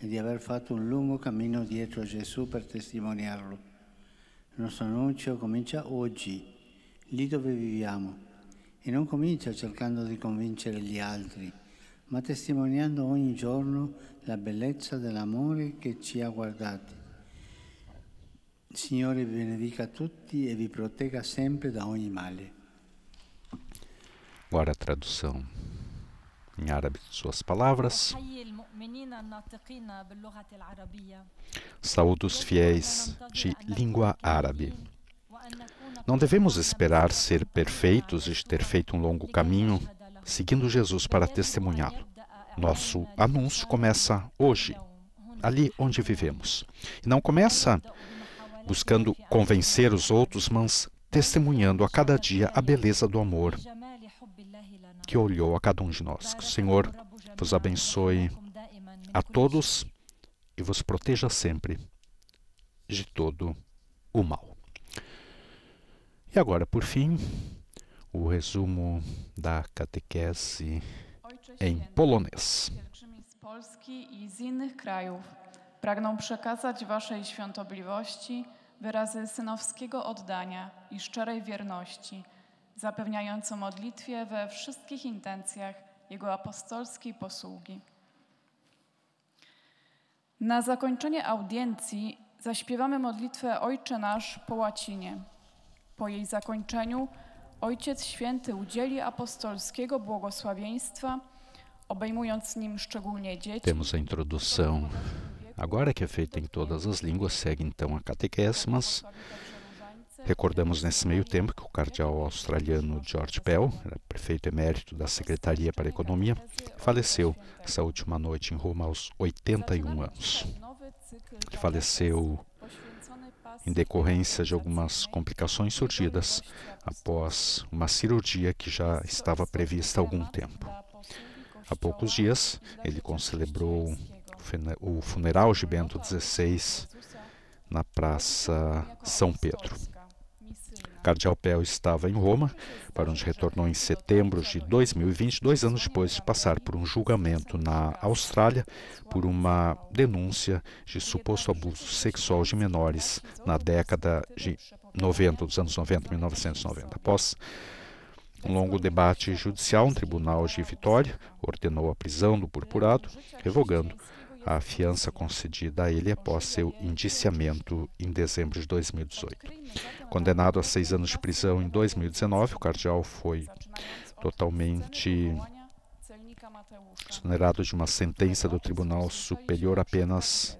e de haver feito um longo caminho dietro a Jesus para testemunhá-lo nosso anúncio começa hoje lì dove viviamo, e não começa cercando de convincere gli altri ma testimoniando ogni giorno la bellezza dell'amore che ci ha guardati. Signore vi benedica tutti e vi protegga sempre da ogni male. Agora a tradução em árabe de suas palavras. Saúde os fiéis de língua árabe. Não devemos esperar ser perfeitos e ter feito um longo caminho seguindo Jesus para testemunhá-lo. Nosso anúncio começa hoje, ali onde vivemos. E não começa buscando convencer os outros, mas testemunhando a cada dia a beleza do amor que olhou a cada um de nós. Que o Senhor vos abençoe a todos e vos proteja sempre de todo o mal. E agora, por fim, o resumo da catequese em polonês. z Polski i z innych krajów pragną przekazać Waszej świątobliwości wyrazy synowskiego oddania i szczerej wierności, zapewniającą modlitwie we wszystkich intencjach Jego apostolskiej posługi. Na zakończenie audiencji zaśpiewamy modlitwę Ojcze Nasz po łacinie. Po jej zakończeniu – Ojciec Święty udzieli apostolskiego błogosławieństwa, obejmując nim szczególnie dzieci. Temos a introdução agora que é feita em todas as línguas, segue então a catequese, mas recordamos nesse meio tempo que o cardeal australiano George Bell, prefeito emérito da Secretaria para a Economia, faleceu essa última noite em Roma aos 81 anos. Ele faleceu em decorrência de algumas complicações surgidas após uma cirurgia que já estava prevista há algum tempo. Há poucos dias, ele concelebrou o funeral de Bento XVI na Praça São Pedro. Cardeal Pell estava em Roma, para onde retornou em setembro de 2020, dois anos depois de passar por um julgamento na Austrália por uma denúncia de suposto abuso sexual de menores na década de 90, dos anos 90, 1990. Após um longo debate judicial, um tribunal de Vitória ordenou a prisão do purpurado, revogando a fiança concedida a ele após seu indiciamento em dezembro de 2018. Condenado a seis anos de prisão em 2019, o cardeal foi totalmente exonerado de uma sentença do Tribunal Superior apenas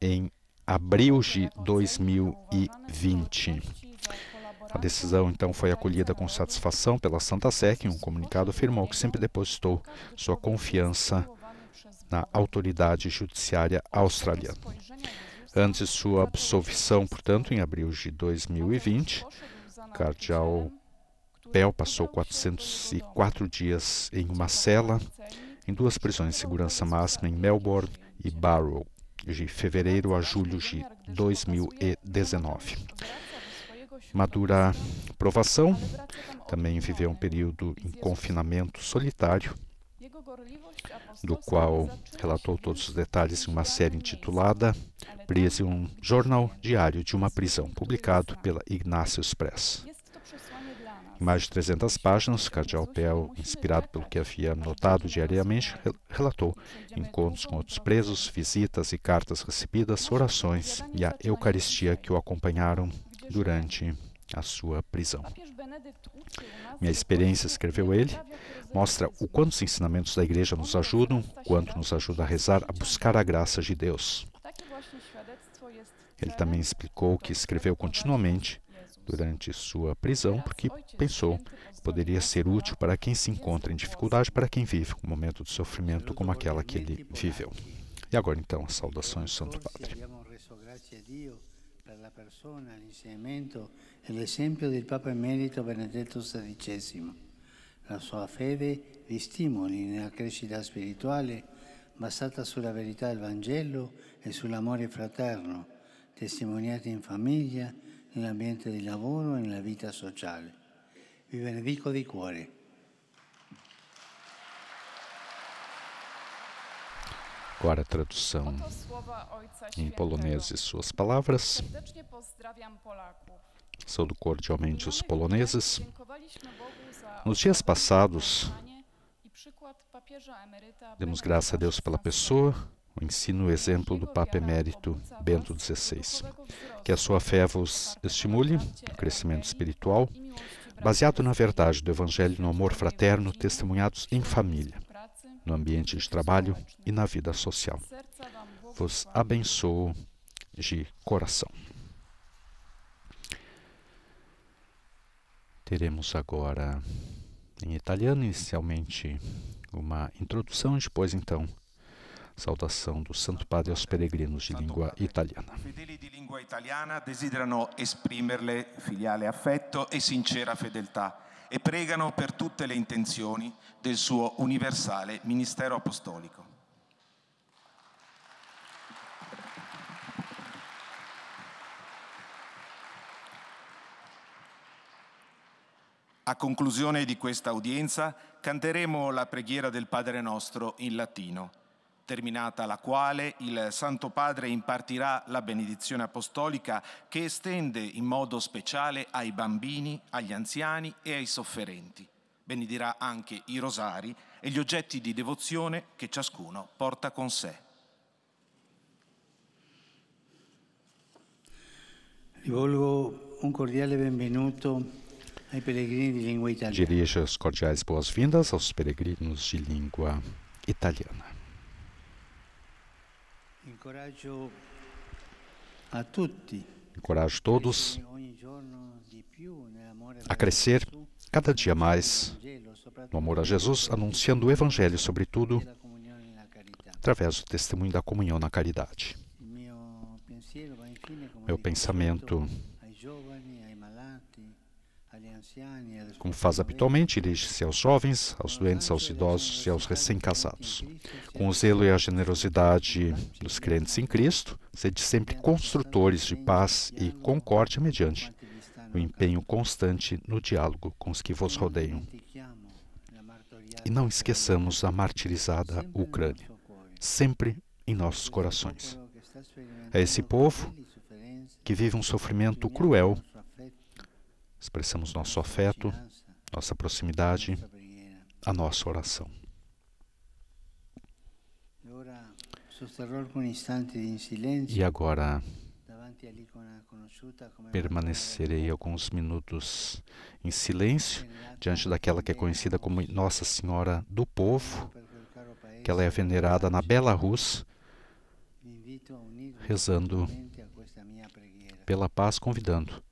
em abril de 2020. A decisão então foi acolhida com satisfação pela Santa Sé, que em um comunicado afirmou que sempre depositou sua confiança na autoridade judiciária australiana. Antes sua absolvição, portanto, em abril de 2020, Cardeal Pell passou 404 dias em uma cela em duas prisões de segurança máxima em Melbourne e Barrow, de fevereiro a julho de 2019. Madura a provação, também viveu um período em confinamento solitário do qual relatou todos os detalhes em uma série intitulada então, Prison é um Jornal Diário de uma Prisão, publicado pela Ignácio Express. Em é né? mais de 300 páginas, Cardeal Pell, é inspirado pelo que havia né? notado diariamente, relatou né? encontros com outros presos, visitas e cartas recebidas, orações e a Eucaristia que o acompanharam durante a sua prisão. Minha experiência, escreveu ele, mostra o quanto os ensinamentos da igreja nos ajudam, quanto nos ajuda a rezar, a buscar a graça de Deus. Ele também explicou que escreveu continuamente durante sua prisão, porque pensou que poderia ser útil para quem se encontra em dificuldade, para quem vive um momento de sofrimento como aquela que ele viveu. E agora, então, as saudações do Santo Padre. per la persona, l'insegnamento e l'esempio del Papa Emerito Benedetto XVI. La sua fede li stimoli nella crescita spirituale basata sulla verità del Vangelo e sull'amore fraterno, testimoniati in famiglia, nell'ambiente di lavoro e nella vita sociale. Vi benedico di cuore. Agora a tradução em polonês e suas palavras. Saúdo cordialmente os poloneses. Nos dias passados, demos graças a Deus pela pessoa, o ensino e o exemplo do Papa Emérito Bento XVI. Que a sua fé vos estimule o crescimento espiritual, baseado na verdade do Evangelho no amor fraterno, testemunhados em família, no ambiente de trabalho e na vida social. Vos abençoo de coração. teremos agora em italiano, inicialmente uma introdução, depois então saudação do Santo Padre aos peregrinos de língua italiana. Fedeli di lingua italiana desiderano esprimerle filiale affetto e sincera fedeltà e pregano per tutte le intenzioni del suo universale ministero apostolico. A conclusione di questa udienza canteremo la preghiera del Padre nostro in latino, terminata la quale il Santo Padre impartirà la benedizione apostolica che estende in modo speciale ai bambini, agli anziani e ai sofferenti. Benedirà anche i rosari e gli oggetti di devozione che ciascuno porta con sé. Rivolgo un cordiale benvenuto Dirija as cordiais boas-vindas aos peregrinos de língua italiana. Encorajo a Encorajo todos a crescer cada dia mais no amor a Jesus, anunciando o Evangelho, sobretudo através do testemunho da comunhão na caridade. Meu pensamento como faz habitualmente, dirige-se aos jovens, aos doentes, aos idosos e aos recém-casados. Com o zelo e a generosidade dos crentes em Cristo, sede sempre construtores de paz e concórdia mediante o empenho constante no diálogo com os que vos rodeiam. E não esqueçamos a martirizada Ucrânia, sempre em nossos corações. É esse povo que vive um sofrimento cruel expressamos nosso afeto, nossa proximidade, a nossa oração. E agora permanecerei alguns minutos em silêncio diante daquela que é conhecida como Nossa Senhora do Povo, que ela é venerada na Bela Rus, rezando pela paz, convidando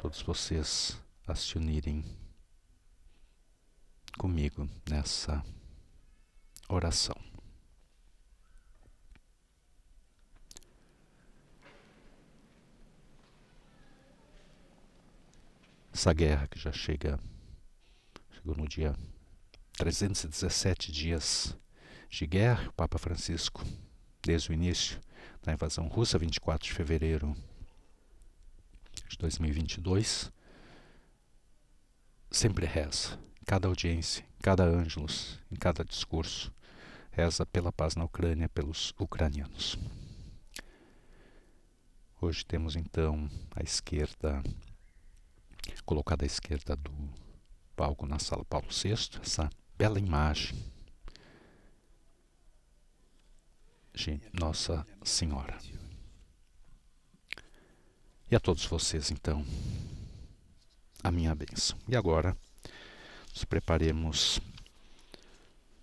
todos vocês a se unirem comigo nessa oração. Essa guerra que já chega, chegou no dia 317 dias de guerra, o Papa Francisco, desde o início da invasão russa, 24 de fevereiro de 2022, sempre reza, cada audiência, cada ângelos, em cada discurso, reza pela paz na Ucrânia, pelos ucranianos. Hoje temos então a esquerda, colocada à esquerda do palco na sala Paulo VI, essa bela imagem. Nossa Senhora. E a todos vocês, então, a minha bênção. E agora, nos preparemos,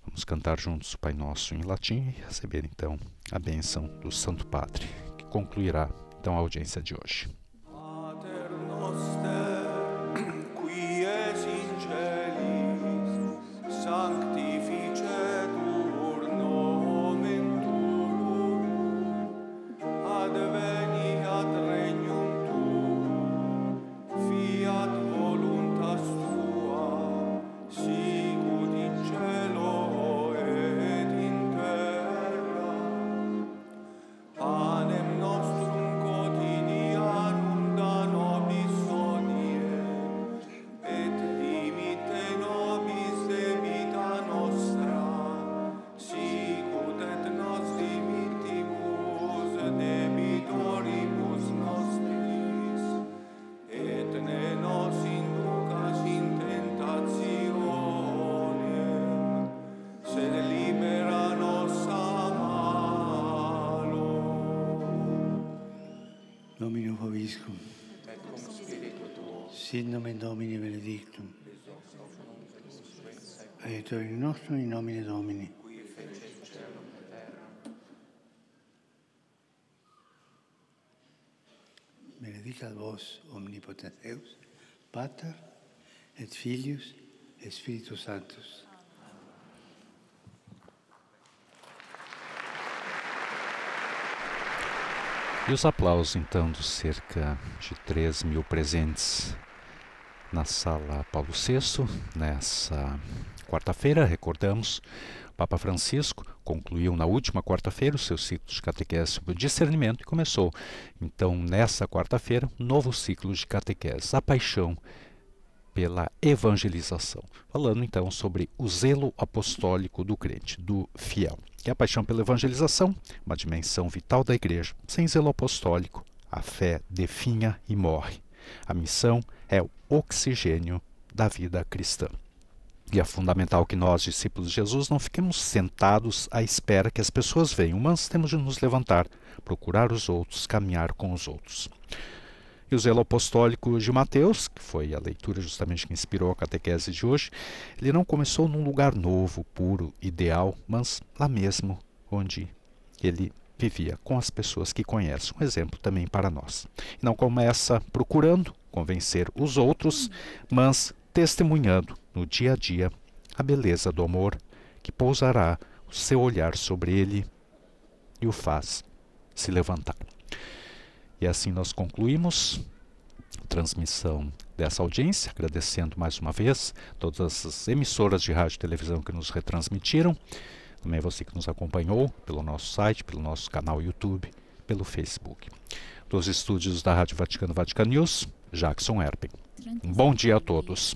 vamos cantar juntos o Pai Nosso em latim e receber, então, a bênção do Santo Padre, que concluirá, então, a audiência de hoje. de é Deus, Pater, et Filhos, Espírito Santos. E os aplausos, então, dos cerca de 3 mil presentes na sala Paulo VI, nessa quarta-feira, recordamos, Papa Francisco, concluiu na última quarta-feira o seu ciclo de catequese sobre discernimento e começou, então, nessa quarta-feira, um novo ciclo de catequese, a paixão pela evangelização, falando então sobre o zelo apostólico do crente, do fiel, que é a paixão pela evangelização, uma dimensão vital da igreja. Sem zelo apostólico, a fé definha e morre. A missão é o oxigênio da vida cristã. E é fundamental que nós, discípulos de Jesus, não fiquemos sentados à espera que as pessoas venham, mas temos de nos levantar, procurar os outros, caminhar com os outros. E o zelo apostólico de Mateus, que foi a leitura justamente que inspirou a catequese de hoje, ele não começou num lugar novo, puro, ideal, mas lá mesmo onde ele vivia, com as pessoas que conhece. Um exemplo também para nós. não começa procurando convencer os outros, mas testemunhando no dia a dia a beleza do amor que pousará o seu olhar sobre ele e o faz se levantar. E assim nós concluímos a transmissão dessa audiência, agradecendo mais uma vez todas as emissoras de rádio e televisão que nos retransmitiram, também você que nos acompanhou pelo nosso site, pelo nosso canal YouTube, pelo Facebook. Dos estúdios da Rádio Vaticano Vatican News, Jackson Erpen Um bom dia a todos.